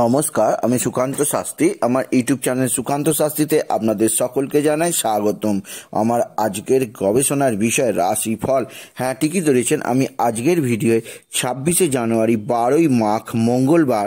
নমস্কার আমি সুকান্ত শাস্ত্রী আমার ইউটিউব চ্যানেল সুকান্ত শাস্ত্রীতে আপনাদের সকলকে জানাই স্বাগতম আমার আজকের গবেষণার বিষয় রাশিফল হ্যাঁ ঠিকই ধরেছেন আমি আজকের ভিডিওয়ে ছাব্বিশে জানুয়ারি বারোই মাঘ মঙ্গলবার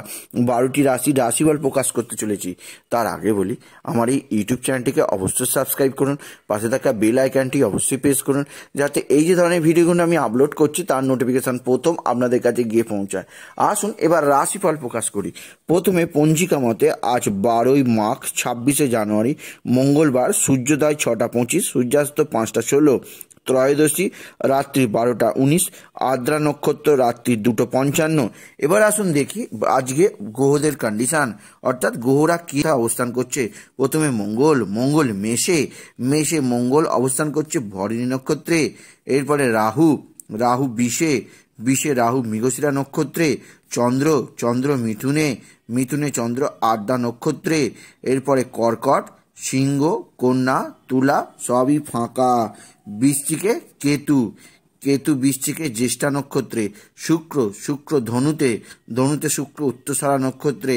বারোটি রাশি রাশিফল প্রকাশ করতে চলেছি তার আগে বলি আমার এই ইউটিউব চ্যানেলটিকে অবশ্যই সাবস্ক্রাইব করুন পাশে থাকা বেল আইকনটি অবশ্যই প্রেস করুন যাতে এই যে ধরনের ভিডিওগুলো আমি আপলোড করছি তার নোটিফিকেশান প্রথম আপনাদের কাছে গিয়ে পৌঁছায় আসুন এবার রাশিফল প্রকাশ করি প্রথমে পঞ্জিকা মতে আজ বারোই মাঘ ছাব্বিশে জানুয়ারি মঙ্গলবার সূর্যোদয় ছটা পঁচিশ সূর্যাস্ত পাঁচটা ষোলো ত্রয়োদশী রাত্রি বারোটা উনিশ আদ্রা নক্ষত্র রাত্রি দুটো পঞ্চান্ন এবার আসুন দেখি আজকে গ্রহদের কন্ডিশান অর্থাৎ গ্রহরা কী অবস্থান করছে প্রথমে মঙ্গল মঙ্গল মেষে মেষে মঙ্গল অবস্থান করছে ভরিণী নক্ষত্রে এরপরে রাহু রাহু বিষে বিষে রাহু মৃগশিরা নক্ষত্রে চন্দ্র চন্দ্র মিথুনে মিথুনে চন্দ্র আড্ডা নক্ষত্রে এরপরে কর্কট সিংহ কন্যা তুলা সবই ফাঁকা বৃষ্টিকে কেতু কেতু বৃশ্চিকে জ্যেষ্ঠা নক্ষত্রে শুক্র শুক্র ধনুতে ধনুতে শুক্র উত্তসারা নক্ষত্রে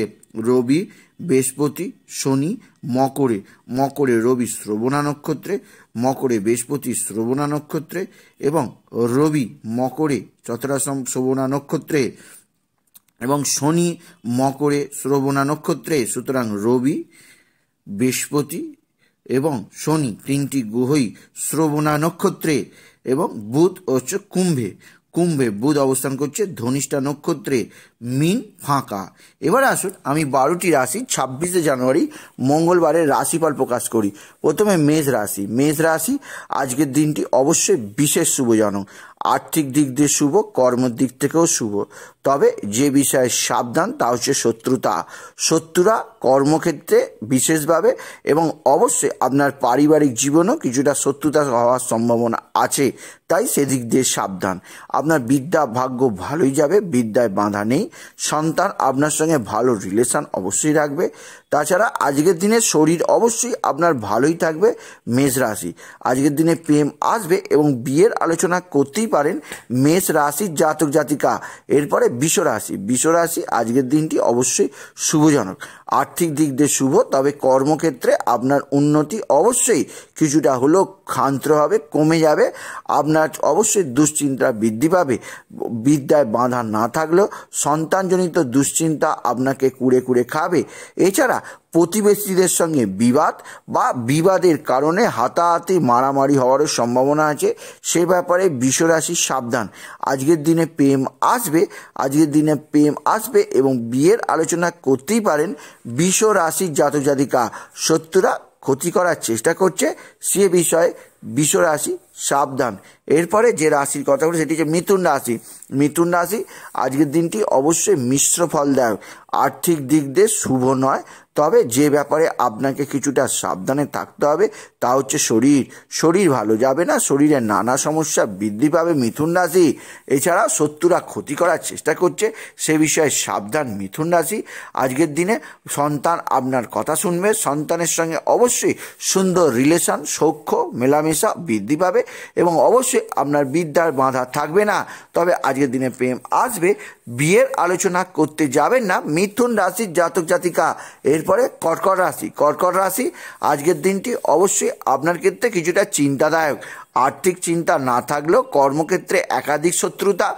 রবি বৃহস্পতি শনি মকরে মকরে রবি শ্রবণা নক্ষত্রে মকরে বৃহস্পতি শ্রবণা নক্ষত্রে এবং রবি মকরে চতরাসম শ্রবণা নক্ষত্রে এবং শনি মকরে শ্রবণা নক্ষত্রে সুতরাং রবি বৃহস্পতি এবং শনি তিনটি গ্রহই শ্রবণা নক্ষত্রে এবং বুধ হচ্ছে কুম্ভে কুম্ভে বুধ অবস্থান করছে ধনিষ্ঠা নক্ষত্রে মিন ফাঁকা এবার আসুন আমি বারোটি রাশি ছাব্বিশে জানুয়ারি মঙ্গলবারের রাশিফল প্রকাশ করি প্রথমে মেষ রাশি মেষ রাশি আজকের দিনটি অবশ্যই বিশেষ শুভজনক আর্থিক দিক দিয়ে শুভ কর্মের দিক থেকেও শুভ তবে যে বিষয়ে সাবধান তা হচ্ছে শত্রুতা শত্রুরা কর্মক্ষেত্রে বিশেষভাবে এবং অবশ্যই আপনার পারিবারিক জীবনেও কিছুটা শত্রুতা হওয়ার সম্ভাবনা আছে তাই সেদিক দিয়ে সাবধান আপনার বিদ্যা ভাগ্য ভালোই যাবে বিদ্যায় বাধা নেই সন্তান আপনার সঙ্গে ভালো রিলেশান অবশ্যই রাখবে তাছাড়া আজকের দিনে শরীর অবশ্যই আপনার ভালোই থাকবে মেষ রাশি আজকের দিনে প্রেম আসবে এবং বিয়ের আলোচনা করতেই পারেন মেষ রাশির জাতক জাতিকা এরপরে বিশ্ব রাশি বিষ রাশি আজকের দিনটি অবশ্যই শুভজনক আর্থিক দিক দিয়ে শুভ তবে কর্মক্ষেত্রে আপনার উন্নতি অবশ্যই কিছুটা হলেও ক্ষান্ত হবে কমে যাবে আপনার অবশ্যই দুশ্চিন্তা বৃদ্ধি পাবে বিদ্যায় বাধা না থাকলেও সন্তানজনিত দুশ্চিন্তা আপনাকে কুড়ে কুড়ে খাবে এছাড়া প্রতিবেশীদের সঙ্গে বিবাদ বা বিবাদের কারণে হাতাহাতি মারামারি হওয়ারও সম্ভাবনা আছে সে ব্যাপারে বিশ্বরাশি সাবধান আজকের দিনে প্রেম আসবে আজকের দিনে প্রেম আসবে এবং বিয়ের আলোচনা করতেই পারেন বিশ্বরাশির জাতজাতিকা শত্রুরা ক্ষতি করার চেষ্টা করছে সে বিষয়ে বিশ্ব রাশি সাবধান এরপরে যে রাশির কথা বলি সেটি হচ্ছে মিথুন রাশি মিথুন রাশি আজকের দিনটি অবশ্যই মিশ্র ফলদায়ক আর্থিক দিক দিয়ে শুভ নয় তবে যে ব্যাপারে আপনাকে কিছুটা সাবধানে থাকতে হবে তা হচ্ছে শরীর শরীর ভালো যাবে না শরীরে নানা সমস্যা বৃদ্ধি পাবে মিথুন রাশি এছাড়া শত্রুরা ক্ষতি করার চেষ্টা করছে সে বিষয়ে সাবধান মিথুন রাশি আজকের দিনে সন্তান আপনার কথা শুনবে সন্তানের সঙ্গে অবশ্যই সুন্দর রিলেশন সৌখ্য মেলামেশা হামেশা বৃদ্ধি পাবে এবং অবশ্যই আপনার বিদ্যার বাধা থাকবে না তবে আজকের দিনে প্রেম আসবে বিয়ের আলোচনা করতে যাবেন না মিথুন রাশির জাতক জাতিকা এরপরে কর্কট রাশি কর্কট রাশি আজকের দিনটি অবশ্যই আপনার ক্ষেত্রে কিছুটা চিন্তাদায়ক আর্থিক চিন্তা না থাকলেও কর্মক্ষেত্রে একাধিক শত্রুতা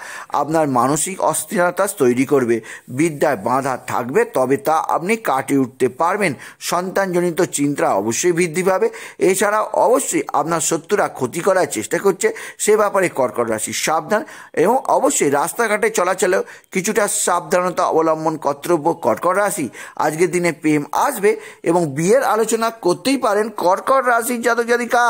আপনার মানসিক অস্থিরতা তৈরি করবে বিদ্যায় বাধা থাকবে তবে তা আপনি কাটিয়ে উঠতে পারবেন সন্তানজনিত চিন্তা অবশ্যই বৃদ্ধি পাবে এছাড়া অবশ্যই আপনার শত্রুরা ক্ষতি করার চেষ্টা করছে সে ব্যাপারে কর্কট রাশি সাবধান এবং অবশ্যই রাস্তাঘাটে চলাচলেও কিছুটা সাবধানতা অবলম্বন কর্তব্য কর্কট রাশি আজকের দিনে প্রেম আসবে এবং বিয়ের আলোচনা করতেই পারেন কর্কট রাশির জাতক জাতিকা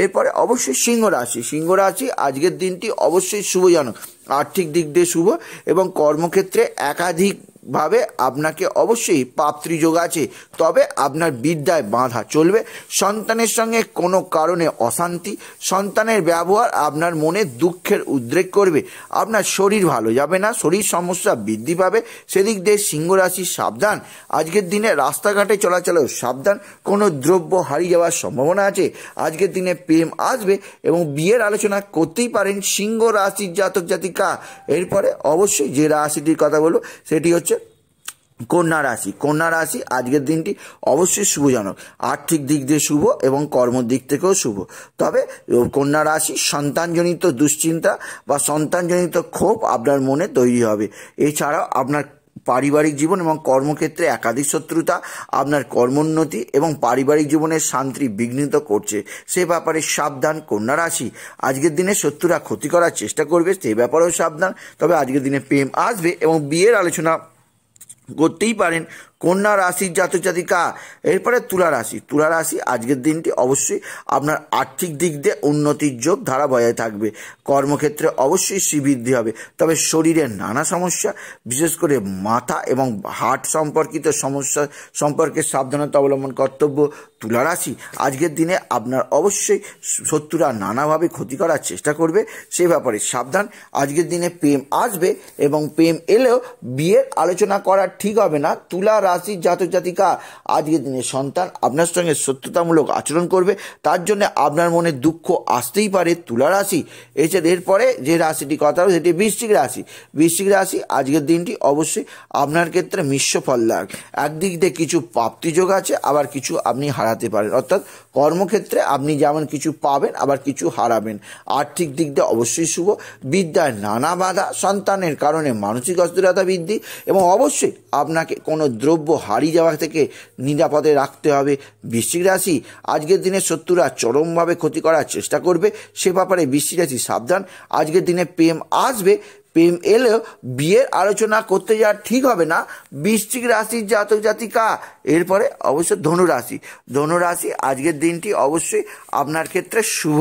এরপরে অবশ্যই সিংহ রাশি সিংহ রাশি আজকের দিনটি অবশ্যই শুভজনক আর্থিক দিক দিয়ে শুভ এবং কর্মক্ষেত্রে একাধিক ভাবে আপনাকে অবশ্যই পাত্রীযোগ আছে তবে আপনার বিদ্যায় বাঁধা চলবে সন্তানের সঙ্গে কোনো কারণে অশান্তি সন্তানের ব্যবহার আপনার মনে দুঃখের উদ্রেক করবে আপনার শরীর ভালো যাবে না শরীর সমস্যা বৃদ্ধি পাবে সেদিক দিয়ে সিংহরাশি সাবধান আজকের দিনে রাস্তাঘাটে চলাচলেও সাবধান কোনো দ্রব্য হারিয়ে যাওয়ার সম্ভাবনা আছে আজকের দিনে প্রেম আসবে এবং বিয়ের আলোচনা করতেই পারেন সিংহ রাশির জাতক জাতিকা এরপরে অবশ্যই যে রাশিটির কথা বলবো সেটি হচ্ছে কন্যা রাশি কন্যা রাশি আজকের দিনটি অবশ্যই শুভজনক আর্থিক দিক দিয়ে শুভ এবং কর্মর দিক থেকেও শুভ তবে কন্যা রাশি সন্তানজনিত দুশ্চিন্তা বা সন্তানজনিত ক্ষোভ আপনার মনে তৈরি হবে এছাড়াও আপনার পারিবারিক জীবন এবং কর্মক্ষেত্রে একাধিক শত্রুতা আপনার কর্মোন্নতি এবং পারিবারিক জীবনের শান্তি বিঘ্নিত করছে সে ব্যাপারে সাবধান কন্যা রাশি আজকের দিনে শত্রুরা ক্ষতি করার চেষ্টা করবে সে ব্যাপারেও সাবধান তবে আজকের দিনে প্রেম আসবে এবং বিয়ের আলোচনা করতেই পারেন কন্যা রাশির জাতক জাতিকা এরপরে তুলা রাশি তুলা রাশি আজকের দিনটি অবশ্যই আপনার আর্থিক দিক দিয়ে উন্নতির যোগ ধারা বজায় থাকবে কর্মক্ষেত্রে অবশ্যই শ্রীবৃদ্ধি হবে তবে শরীরে নানা সমস্যা বিশেষ করে মাথা এবং হার্ট সম্পর্কিত সমস্যা সম্পর্কে সাবধানতা অবলম্বন কর্তব্য তুলা রাশি আজকের দিনে আপনার অবশ্যই শত্রুরা নানাভাবে ক্ষতি করার চেষ্টা করবে সে ব্যাপারে সাবধান আজকের দিনে প্রেম আসবে এবং প্রেম এলেও বিয়ের আলোচনা করা ঠিক হবে না তুলা রাশির জাতক জাতিকা আজকের দিনে সন্তান আপনার সঙ্গে সত্যতামূলক আচরণ করবে তার জন্য আপনার মনে দুঃখ আসতেই পারে তুলা রাশি এছাড়া এরপরে যে রাশিটি কথা হবে সেটি বৃশ্চিক রাশি বৃশ্চিক রাশি আজকের দিনটি অবশ্যই আপনার ক্ষেত্রে মিশ্র ফল লাগ একদিক দিয়ে কিছু প্রাপ্তিযোগ আছে আবার কিছু আপনি হারাতে পারেন অর্থাৎ কর্মক্ষেত্রে আপনি যেমন কিছু পাবেন আবার কিছু হারাবেন আর্থিক দিক দিয়ে অবশ্যই শুভ বিদ্যায় নানা বাধা সন্তানের কারণে মানসিক অস্থিরতা বৃদ্ধি এবং অবশ্যই আপনাকে কোনো দ্রব্য দ্রব্য হারিয়ে যাওয়া থেকে নিরাপদে রাখতে হবে বৃশ্চিক রাশি আজকের দিনে শত্রুরা চরমভাবে ক্ষতি করার চেষ্টা করবে সে ব্যাপারে বৃশ্চিক রাশি সাবধান আজকের দিনে প্রেম আসবে প্রেম এলেও বিয়ের আলোচনা করতে যাওয়া ঠিক হবে না বৃষ্টিক রাশির জাতক জাতিকা এরপরে অবশ্য ধনুরাশি ধনুরাশি আজকের দিনটি অবশ্যই আপনার ক্ষেত্রে শুভ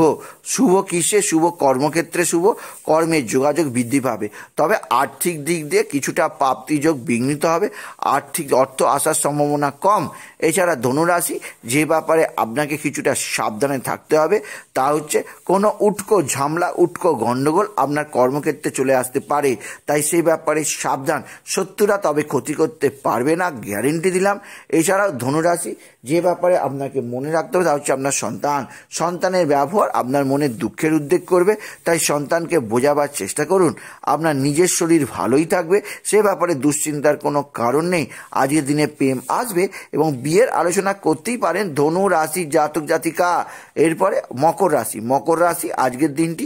শুভ কিসে শুভ কর্মক্ষেত্রে শুভ কর্মের যোগাযোগ বৃদ্ধি পাবে তবে আর্থিক দিক দিয়ে কিছুটা প্রাপ্তিযোগ বিঘ্নিত হবে আর্থিক অর্থ আসার সম্ভাবনা কম এছাড়া ধনুরাশি যে ব্যাপারে আপনাকে কিছুটা সাবধানে থাকতে হবে তা হচ্ছে কোনো উটকো ঝামলা উটকো গণ্ডগোল আপনার কর্মক্ষেত্রে চলে আসতে করতে পারে তাই সেই ব্যাপারে সাবধান শত্রুরা তবে ক্ষতি করতে পারবে না গ্যারেন্টি দিলাম এছাড়াও ধনুরাশি যে ব্যাপারে আপনাকে মনে রাখতে হবে তা হচ্ছে আপনার সন্তান সন্তানের ব্যবহার আপনার মনের দুঃখের উদ্বেগ করবে তাই সন্তানকে বোঝাবার চেষ্টা করুন আপনার নিজের শরীর ভালোই থাকবে সে ব্যাপারে দুশ্চিন্তার কোনো কারণ নেই আজকের দিনে প্রেম আসবে এবং বিয়ের আলোচনা করতেই পারেন ধনু রাশি জাতক জাতিকা এরপরে মকর রাশি মকর রাশি আজকের দিনটি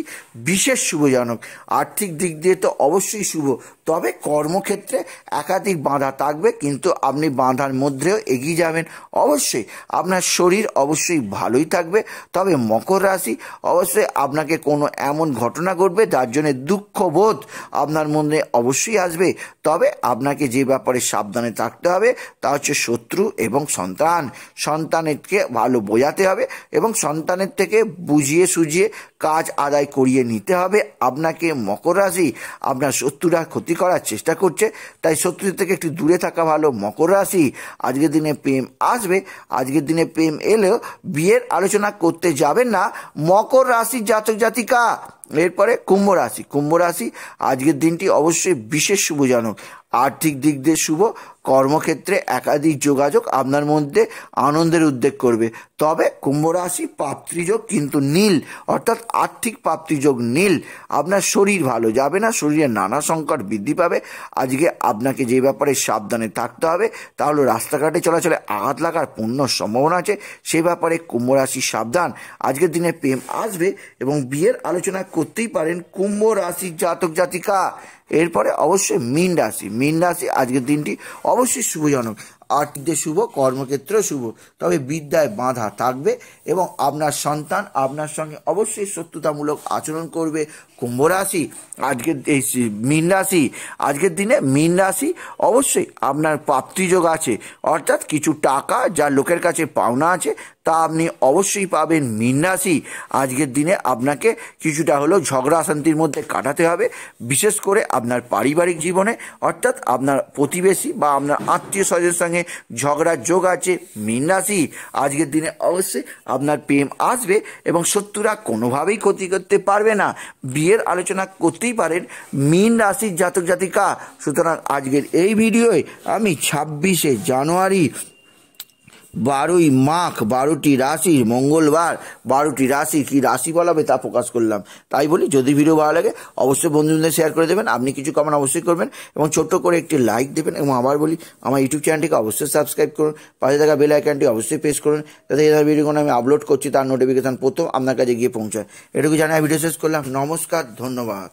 বিশেষ শুভজনক আর্থিক দিক দিয়ে তো অবশ্যই শুভ তবে কর্মক্ষেত্রে একাধিক বাধা থাকবে কিন্তু আপনি বাঁধার মধ্যেও এগিয়ে যাবেন অবশ্যই অবশ্যই আপনার শরীর অবশ্যই ভালোই থাকবে তবে মকর রাশি অবশ্যই আপনাকে কোনো এমন ঘটনা ঘটবে যার জন্য দুঃখবোধ আপনার মনে অবশ্যই আসবে তবে আপনাকে যে ব্যাপারে সাবধানে থাকতে হবে তা হচ্ছে শত্রু এবং সন্তান সন্তানেরকে ভালো বোঝাতে হবে এবং সন্তানের থেকে বুঝিয়ে সুঝিয়ে কাজ আদায় করিয়ে নিতে হবে আপনাকে মকর রাশি আপনার শত্রুরা ক্ষতি করার চেষ্টা করছে তাই শত্রু থেকে একটু দূরে থাকা ভালো মকর রাশি আজকের দিনে প্রেম আসবে আজকের দিনে প্রেম এলেও বিয়ের আলোচনা করতে যাবেন না মকর রাশির জাতক জাতিকা এরপরে কুম্ভ রাশি কুম্ভ রাশি আজকের দিনটি অবশ্যই বিশেষ শুভজনক আর্থিক দিক দিয়ে শুভ কর্মক্ষেত্রে একাধিক যোগাযোগ আপনার মধ্যে আনন্দের উদ্বেগ করবে তবে কুম্ভ রাশি প্রাপ্তিযোগ কিন্তু নীল অর্থাৎ আর্থিক প্রাপ্তিযোগ নীল আপনার শরীর ভালো যাবে না শরীরে নানা সংকট বৃদ্ধি পাবে আজকে আপনাকে যে ব্যাপারে সাবধানে থাকতে হবে তা হলো রাস্তাঘাটে চলাচলে আঘাত লাগার পূর্ণ সম্ভাবনা আছে সে ব্যাপারে কুম্ভ রাশি সাবধান আজকের দিনে প্রেম আসবে এবং বিয়ের আলোচনা করতেই পারেন কুম্ভ রাশির জাতক জাতিকা এরপরে অবশ্যই মীন রাশি মীন রাশি আজকের দিনটি অবশ্যই শুভজনক আর্থিকদের শুভ কর্মক্ষেত্র শুভ তবে বিদ্যায় বাধা থাকবে এবং আপনার সন্তান আপনার সঙ্গে অবশ্যই শত্রুতামূলক আচরণ করবে কুম্ভ রাশি আজকের এই মীন রাশি আজকের দিনে মীন রাশি অবশ্যই আপনার প্রাপ্তিযোগ আছে অর্থাৎ কিছু টাকা যা লোকের কাছে পাওনা আছে তা আপনি অবশ্যই পাবেন মীন রাশি আজকের দিনে আপনাকে কিছুটা হলেও ঝগড়া অশান্তির মধ্যে কাটাতে হবে বিশেষ করে আপনার পারিবারিক জীবনে অর্থাৎ আপনার প্রতিবেশী বা আপনার আত্মীয় স্বজনের সঙ্গে সঙ্গে ঝগড়ার যোগ আছে মিন রাশি আজকের দিনে অবশ্যই আপনার প্রেম আসবে এবং শত্রুরা কোনোভাবেই ক্ষতি করতে পারবে না বিয়ের আলোচনা করতেই পারেন মিন রাশির জাতক জাতিকা সুতরাং আজকের এই ভিডিওয় আমি ছাব্বিশে জানুয়ারি বারোই মাঘ বারোটি রাশি মঙ্গলবার বারোটি রাশি কি রাশি বলাবে তা প্রকাশ করলাম তাই বলি যদি ভিডিও ভালো লাগে অবশ্যই বন্ধুদের শেয়ার করে দেবেন আপনি কিছু কমেন্ট অবশ্যই করবেন এবং ছোট্ট করে একটি লাইক দেবেন এবং আবার বলি আমার ইউটিউব চ্যানেলটিকে অবশ্যই সাবস্ক্রাইব করুন পাশে থাকা বেল আইকনটি অবশ্যই প্রেস করুন যাতে এই ধরনের ভিডিওগুলো আমি আপলোড করছি তার নোটিফিকেশান প্রথম আপনার কাছে গিয়ে পৌঁছায় এটুকু জানাই ভিডিও শেষ করলাম নমস্কার ধন্যবাদ